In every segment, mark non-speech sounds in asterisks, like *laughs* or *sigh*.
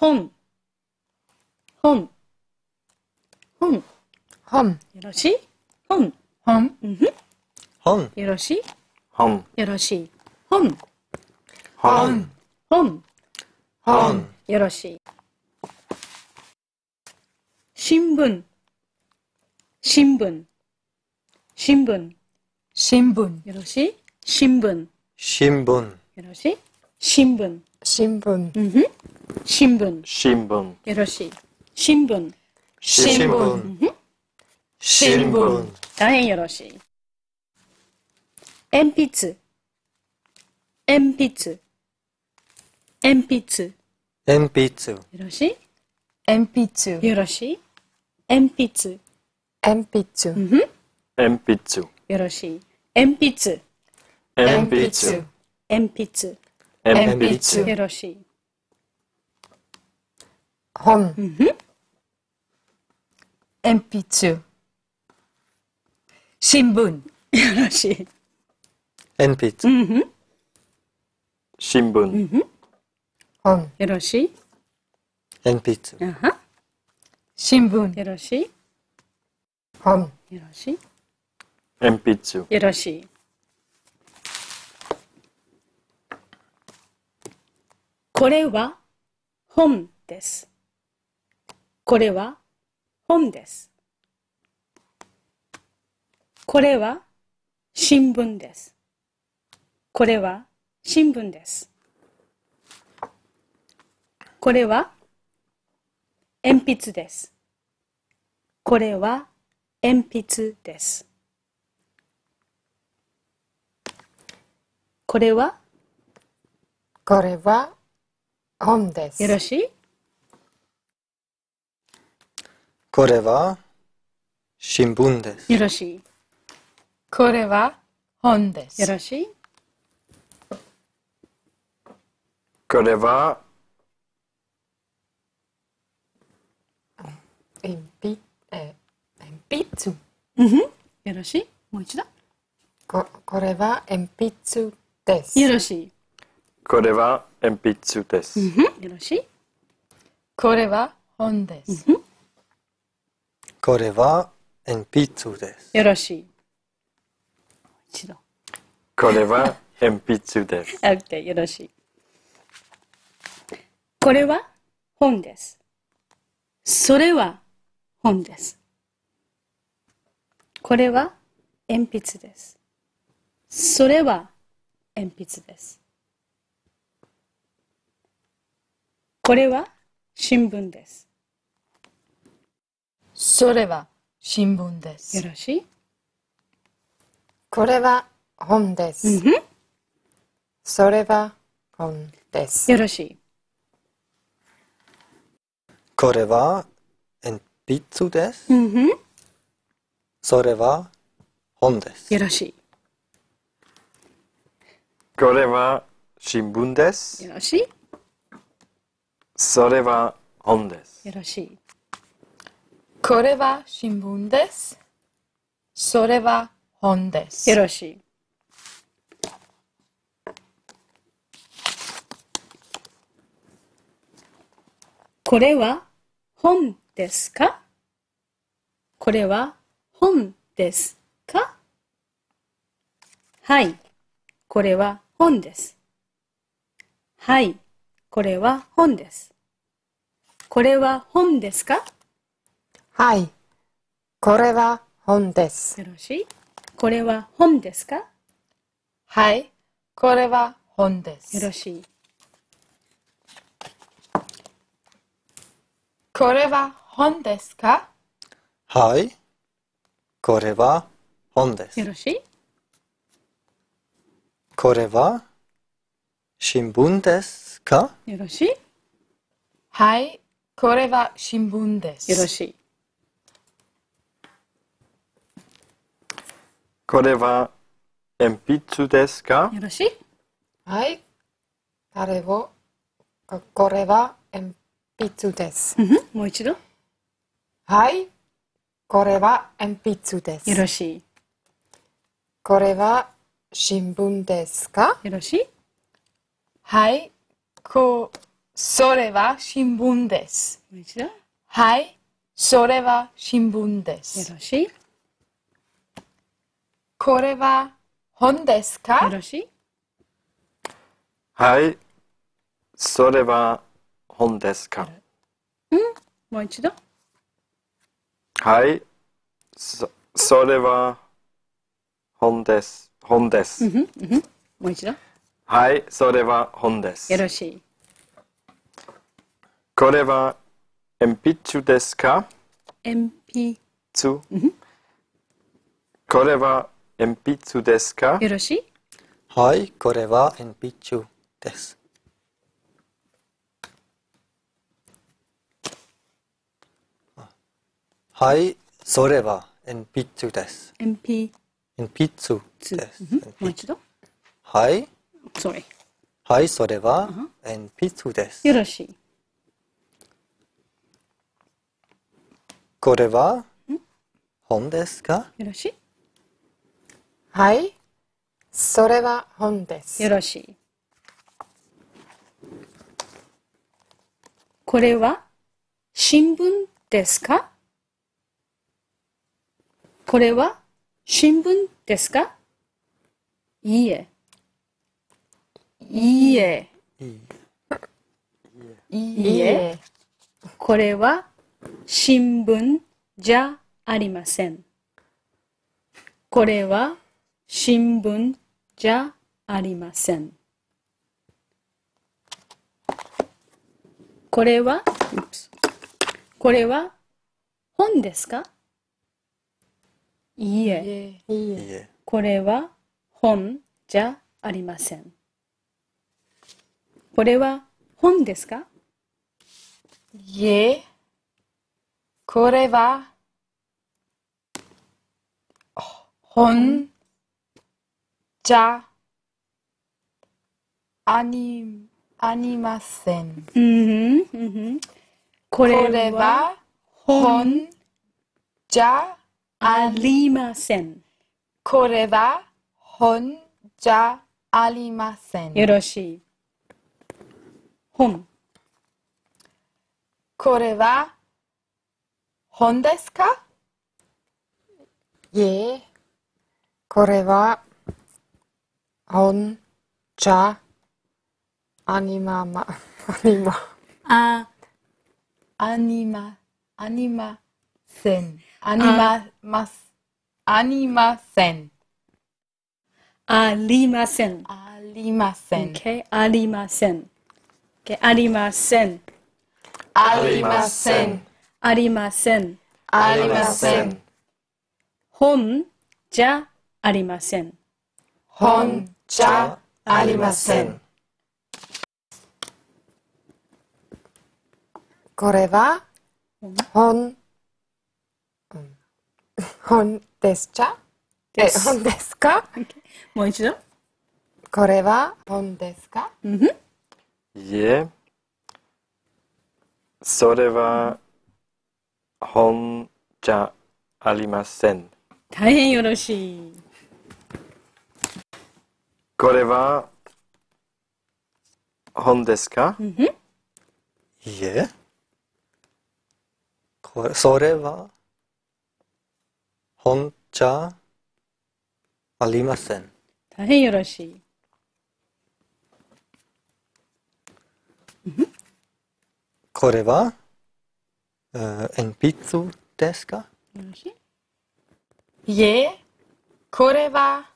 홈, 홈, 홈. 홈. 이러시, 홈. 홈. 음흠. 홈. 이러시, 홈. 이러시, 홈. 홈. 홈. 홈. 이러시. 신분, 신분, 신분. 신분. 이러시, 신분. 신분. 이러시, 신분. 신분 음흠. 신분 新聞よろしい 신분 新聞 음흠. 新聞 다행 よろしい鉛筆鉛筆鉛筆鉛筆よろしい 엠피츠, よろしい鉛筆 엠피츠, 음흠. 鉛筆よろしい鉛筆鉛筆鉛筆鉛筆鉛筆よろしい本、うん、鉛筆新聞よろしい鉛筆、うん、新聞、うん、本よろしい鉛筆新聞よろしい本よろしい鉛筆よろしいこれは本です。これは本です。これは新聞です。これは新聞です。これは鉛筆です。これは鉛筆です。これはこれは本です。よろしいこれは新聞です。よろしいこれは本です。よろしいこれは鉛筆、え鉛筆。うん、よろしいもう一度。ここれは鉛筆です。よろしいこれは鉛筆です。よろしいこれは本です。これは鉛筆です。よろしい。一度。これは鉛筆です。*laughs* よろしい。これは本です。それは本です。これは鉛筆です。それは鉛筆です。これは新聞です。それは新聞です。よろしいこれは本です。うん、それは本です。よろしいこれは鉛筆です。うん、それは本です。よろしいこれは新聞です。よろしいそれは本です。よろしい。これは新聞です。それは本です。よろしい。これは本ですかこれは本ですかはい、これは本です。はい。これは本です。これは本ですかはい。これは本です。よろしいこれは本ですかはい。これは本です。よろしい。これは本ですかはい。これは本です。よろしいこれは新聞です。ですかよろしいはい、これは新聞です。よろしい。これは鉛筆ですかよろしい。はい、あれを、これは鉛筆です。もう一度。はい、これは鉛筆です。よろしい。これは新聞ですかよろしい。はい。こそれは新聞です。はい。それは新聞です。よろしいこれは本ですかよろしいはい。それは本ですかうんもう一度。はい。そそれは本です。本です。うん、うん、もう一度。はい、それは本です。よろしい。これは鉛筆ですか鉛筆。これは鉛筆ですかよろしい。はい、これは鉛筆です。はい、それは鉛筆です。鉛筆。鉛筆です。もう一度。はい。sorry. はい、それは、鉛筆です。よろしい。これは、本ですかよろしい。はい、それは本です。よろしい。これは新聞ですかこれは新聞ですかいいえ。いいえ。いいえ。これは新聞じゃありません。これは新聞じゃありません。これは、これは本ですかいいえ。いいえ。これは本じゃありません。これは本ですかいえ、これは本じゃありありません。ん、これは本じゃありません。これは本じゃありません。よろしい。本。これは本ですかいえ、これは本じゃアニママ、アニマ。あ、アニマ、アニマせん。アニマ、ます。アニマせん。ありません。ありません。Okay, ありません。けありません。ありません。ありません。ありません。本じゃありません。本じゃありません。これは本本ですゃ本ですかもう一度これは本ですか、うんいえ、それは本じゃありません。大変よろしい。これは本ですか、うん、いいえ。これ、それは本じゃありません。大変よろしい。これは、えー、鉛筆ですかいえ、これは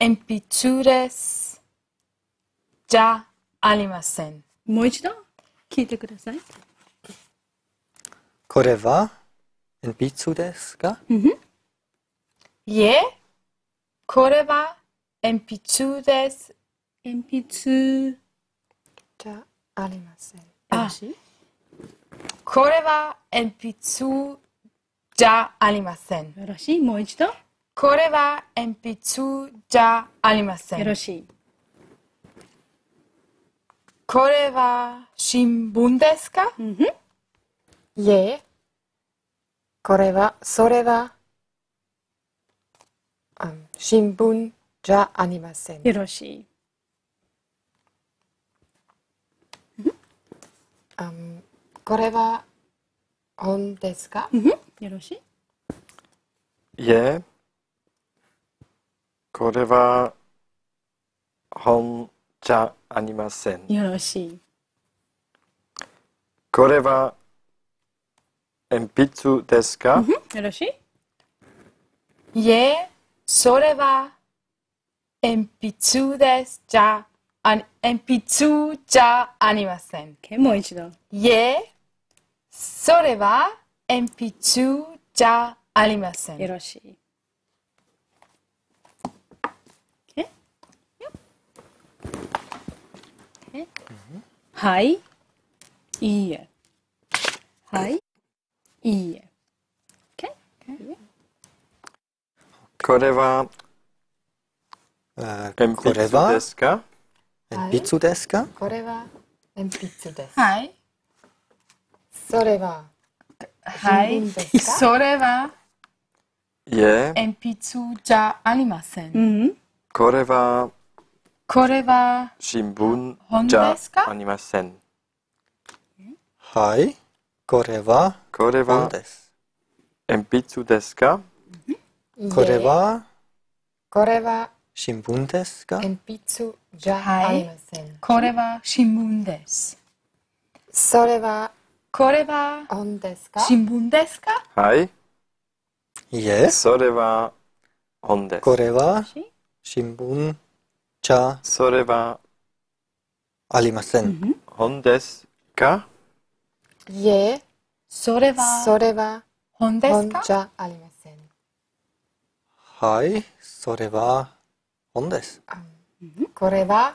鉛筆です。じゃありません。もう一度聞いてください。これは鉛筆ですか、うん、いえ、これは鉛筆です。鉛筆じゃありません。話これは鉛筆じゃありません。よろしいもう一度。これは鉛筆じゃありません。よろしい。これは新聞ですか、うん、いえ。これは、それは、新聞じゃありません。よろしい。Um, これは本ですか、うん、よろしいいえ、これは本じゃありません。よろしい。これは鉛筆ですか、うん、よろしいいえ、それは鉛筆です。じゃあ鉛筆じゃありません。もう一度。いえ、それは鉛筆じゃありません。よろしい。はい。いいえ。はい。いいえ。これは、これはですか鉛筆ですかこれは鉛筆です。はい。それははい。それは、いえ。鉛筆じゃありません。うん、これは、これは、新聞じゃありません。はい。これは、これは、鉛筆ですか、うん、これは、これは、新聞ですか鉛筆じゃありません、これは新聞ですそれはこれは本ですか新聞ですかはいいえそれは本ですこれは新聞じゃそれはありません、本ですかいえそれはそれは本ですかじゃありませんはいそれは本です。これは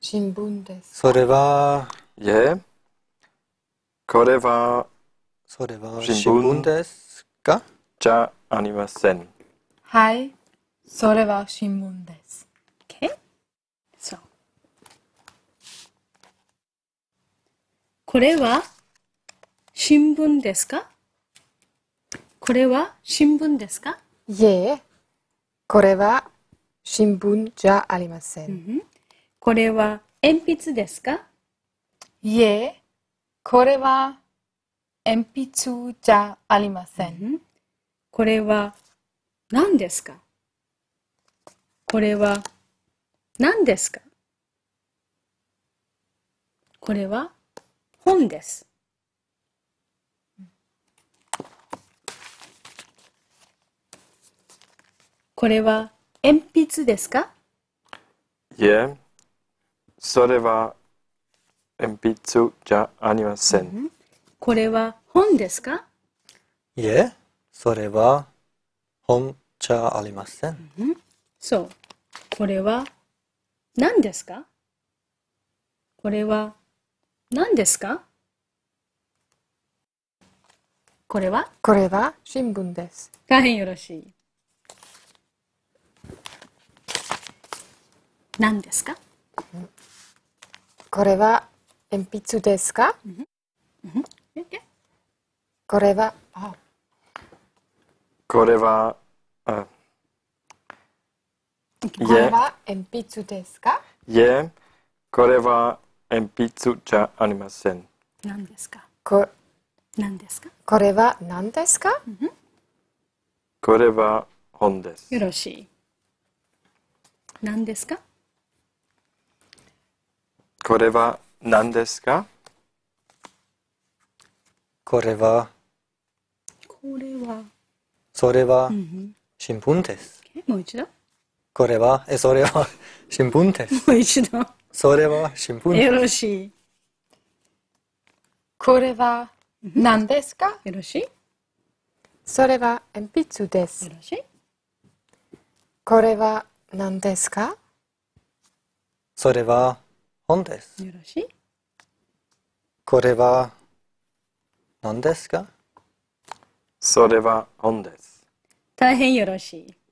新聞です。それは、いえ、これは、それは新聞ですかじゃありません。はい、それは新聞です。Okay? これは新聞ですかこれは新聞ですかいえ、これは新聞じゃありません。これは鉛筆ですかいえ、これは鉛筆じゃありませんこれは何ですかこれは何ですかこれは本です。これは鉛筆ですかいえ、それは鉛筆じゃありません。うん、これは本ですかいえ、それは本じゃありません。うん、そう。これは何ですかこれは何ですかこれはこれは新聞です。大変よろしい。何ですかこれは鉛筆ですか、うんうん、これはこれはあこれは鉛筆ですかいえこれは鉛筆じゃありません何ですかこ何ですかこれは何ですか、うん、これは本ですよろしい何ですかこれは何ですかこれはこれはそれは新聞です。もう一度これは、え、それは *laughs* 新聞です。もう一度。それは新聞です。よろしい。これは何ですかよろしい。それは鉛筆です。よろしい。これは何ですかそれは本です。よろしいこれは何ですかそれは本です。大変よろしい。